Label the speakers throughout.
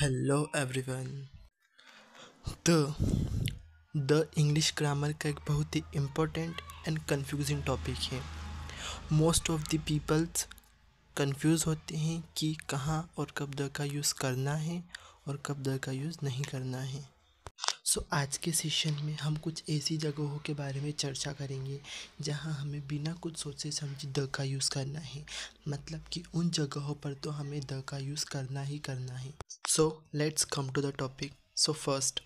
Speaker 1: Hello everyone तो the English grammar का एक बहुत ही इम्पोर्टेंट एंड कंफ्यूजिंग टॉपिक है most of the peoples confuse होते हैं कि कहाँ और कब द का यूज़ करना है और कब द का यूज़ नहीं करना है सो so, आज के सेशन में हम कुछ ऐसी जगहों के बारे में चर्चा करेंगे जहां हमें बिना कुछ सोचे समझे द का यूज़ करना है मतलब कि उन जगहों पर तो हमें द का यूज़ करना ही करना है so let's come to the topic so first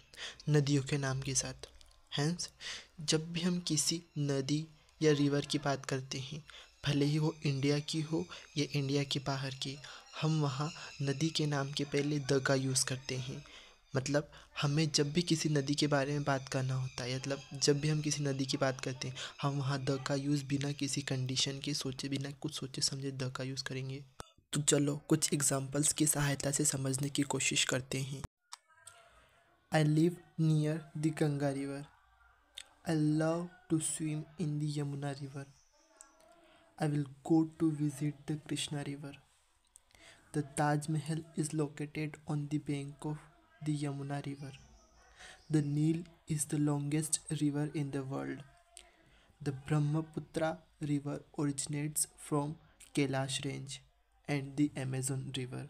Speaker 1: नदियों के नाम के साथ हैंस जब भी हम किसी नदी या रिवर की बात करते हैं भले ही वो इंडिया की हो या इंडिया के बाहर की हम वहाँ नदी के नाम के पहले द का यूज़ करते हैं मतलब हमें जब भी किसी नदी के बारे में बात करना होता है मतलब जब भी हम किसी नदी की बात करते हैं हम वहाँ द का यूज़ बिना किसी कंडीशन के सोचे बिना कुछ सोचे समझे द का यूज़ करेंगे तो चलो कुछ एग्जाम्पल्स की सहायता से समझने की कोशिश करते हैं I live near the Ganga river I love to swim in the Yamuna river I will go to visit the Krishna river the Taj Mahal is located on the bank of the Yamuna River. The Nile is the longest river in the world. The Brahmaputra River originates from Kailash range and the Amazon river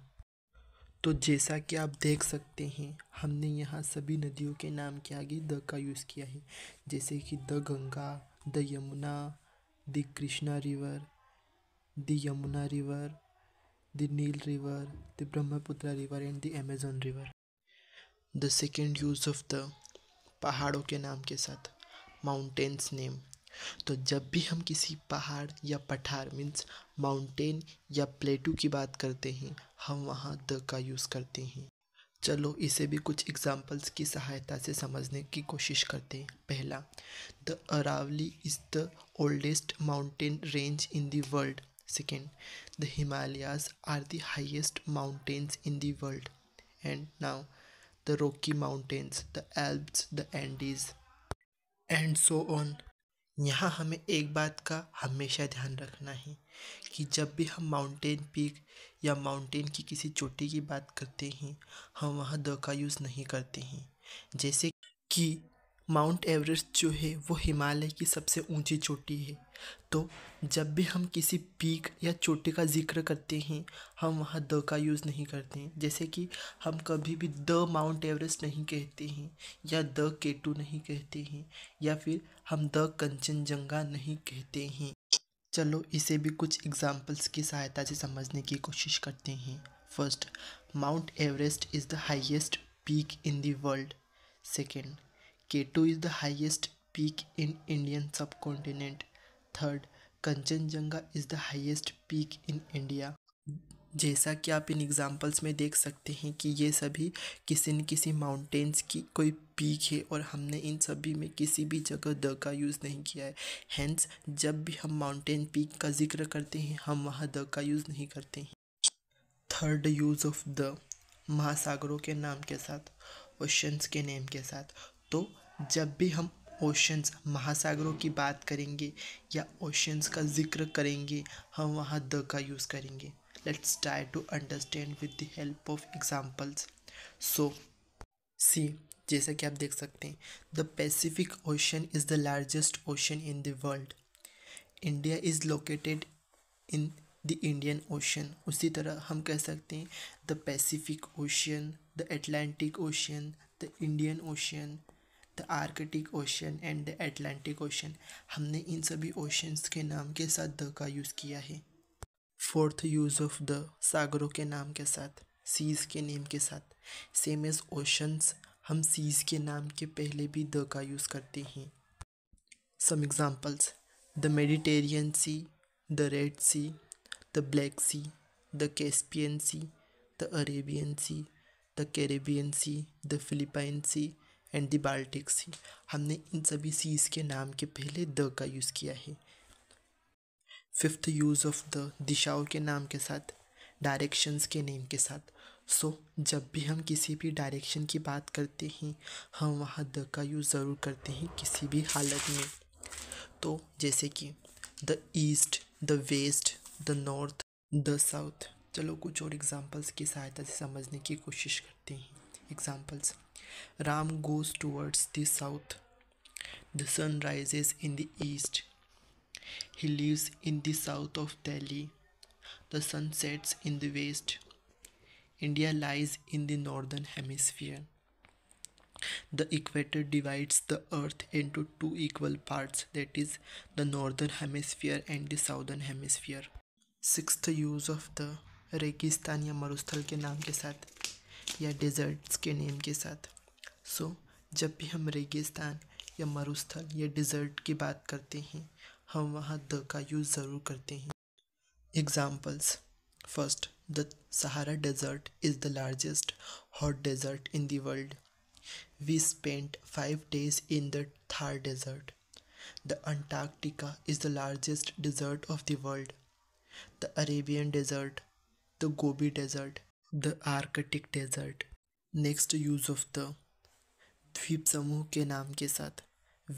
Speaker 1: तो जैसा कि आप देख सकते हैं हमने यहाँ सभी नदियों के नाम के आगे द का यूज़ किया है जैसे कि the Ganga the Yamuna the Krishna river the Yamuna river the Nile river the Brahmaputra river and the Amazon river the second use of the पहाड़ों के नाम के साथ माउंटेन्स नेम तो जब भी हम किसी पहाड़ या पठार मीन्स माउंटेन या प्लेटू की बात करते हैं हम वहाँ द का यूज़ करते हैं चलो इसे भी कुछ एग्जाम्पल्स की सहायता से समझने की कोशिश करते हैं पहला the Aravalli is the oldest mountain range in the world second the Himalayas are the highest mountains in the world and now the Rocky Mountains, the Alps, the Andes, and so on यहाँ हमें एक बात का हमेशा ध्यान रखना है कि जब भी हम माउंटेन पीक या माउंटेन की किसी चोटी की बात करते हैं हम वहाँ द का यूज़ नहीं करते हैं जैसे कि माउंट एवरेस्ट जो है वो हिमालय की सबसे ऊंची चोटी है तो जब भी हम किसी पीक या चोटी का ज़िक्र करते हैं हम वहाँ द का यूज़ नहीं करते हैं जैसे कि हम कभी भी द माउंट एवरेस्ट नहीं कहते हैं या द केटू नहीं कहते हैं या फिर हम द कंचनजंगा नहीं कहते हैं चलो इसे भी कुछ एग्जाम्पल्स की सहायता से समझने की कोशिश करते हैं first Mount Everest is the highest peak in the world second K two is the highest in Indian subcontinent third Kanchenjunga is the highest peak in India जैसा कि आप इन एग्जांपल्स में देख सकते हैं कि ये सभी किसी न किसी माउंटेन्स की कोई पीक है और हमने इन सभी में किसी भी जगह द का यूज़ नहीं किया है हैंस जब भी हम माउंटेन पीक का जिक्र करते हैं हम वहाँ द का यूज़ नहीं करते हैं थर्ड यूज़ ऑफ द महासागरों के नाम के साथ ओशंस के नेम के साथ तो जब भी हम ओशंस महासागरों की बात करेंगे या ओशंस का जिक्र करेंगे हम वहाँ द का यूज़ करेंगे let's try to understand with the help of examples so see जैसा कि आप देख सकते हैं the Pacific Ocean is the largest ocean in the world India is located in the Indian Ocean उसी तरह हम कह सकते हैं the Pacific Ocean the Atlantic Ocean the Indian Ocean the Arctic Ocean and the Atlantic Ocean हमने इन सभी oceans के नाम के साथ द का यूज़ किया है फोर्थ यूज़ ऑफ द सागरों के नाम के साथ सीज़ के नेम के साथ सेम एज ओशंस हम सीज़ के नाम के पहले भी द का यूज़ करते हैं some examples the Mediterranean Sea the Red Sea the Black Sea the Caspian Sea the Arabian Sea the Caribbean Sea the Philippine Sea antibiotic sea हमने इन सभी सीज के नाम के पहले द का यूज़ किया है फिफ्थ यूज़ ऑफ द दिशाओं के नाम के साथ डायरेक्शंस के नेम के साथ सो so, जब भी हम किसी भी डायरेक्शन की बात करते हैं हम वहाँ द का यूज़ ज़रूर करते हैं किसी भी हालत में तो जैसे कि the east the west the north the south चलो कुछ और एग्जांपल्स की सहायता से समझने की कोशिश करते हैं examples Ram goes towards the south. The sun rises in the east. He lives in the south of Delhi. The sun sets in the west. India lies in the northern hemisphere. The equator divides the earth into two equal parts that is the northern hemisphere and the southern hemisphere. Sixth use of the रेगिस्तान या Marusthal ke naam ke saath ya deserts ke name ke saath. सो so, जब भी हम रेगिस्तान या मरुस्थल या dessert की बात करते हैं हम वहाँ द का यूज़ ज़रूर करते हैं examples first the Sahara desert is the largest hot desert in the world we spent five days in the Thar desert the Antarctica is the largest desert of the world the Arabian desert the Gobi desert the Arctic desert next use of the द्वीप समूह के नाम के साथ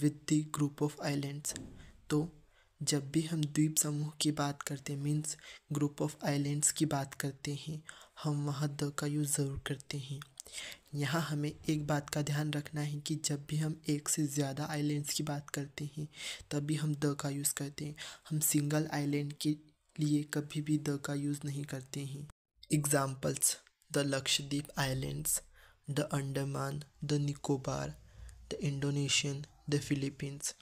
Speaker 1: with the group of islands तो जब भी हम द्वीप समूह की बात करते हैं मीन्स ग्रुप ऑफ आइलैंड्स की बात करते हैं हम वहाँ द का यूज़ ज़रूर करते हैं यहाँ हमें एक बात का ध्यान रखना है कि जब भी हम एक से ज़्यादा आइलैंड्स की बात करते हैं तभी हम द का यूज़ करते हैं हम सिंगल आइलैंड के लिए कभी भी द का यूज़ नहीं करते हैं examples the Lakshadweep islands the Andaman the Nicobar the Indonesian the Philippines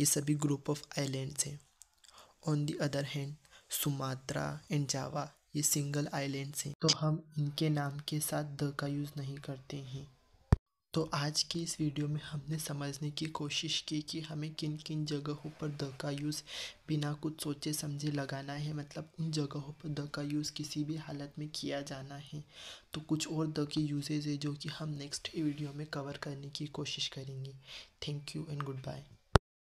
Speaker 1: ये सभी ग्रुप ऑफ आइलैंड्स हैं on the other hand Sumatra and Java ये सिंगल आइलैंड्स हैं तो हम इनके नाम के साथ द का यूज़ नहीं करते हैं तो आज के इस वीडियो में हमने समझने की कोशिश की कि हमें किन किन जगहों पर द का यूज़ बिना कुछ सोचे समझे लगाना है मतलब उन जगहों पर द का यूज़ किसी भी हालत में किया जाना है तो कुछ और द के यूजेज है जो कि हम नेक्स्ट वीडियो में कवर करने की कोशिश करेंगे thank you and good bye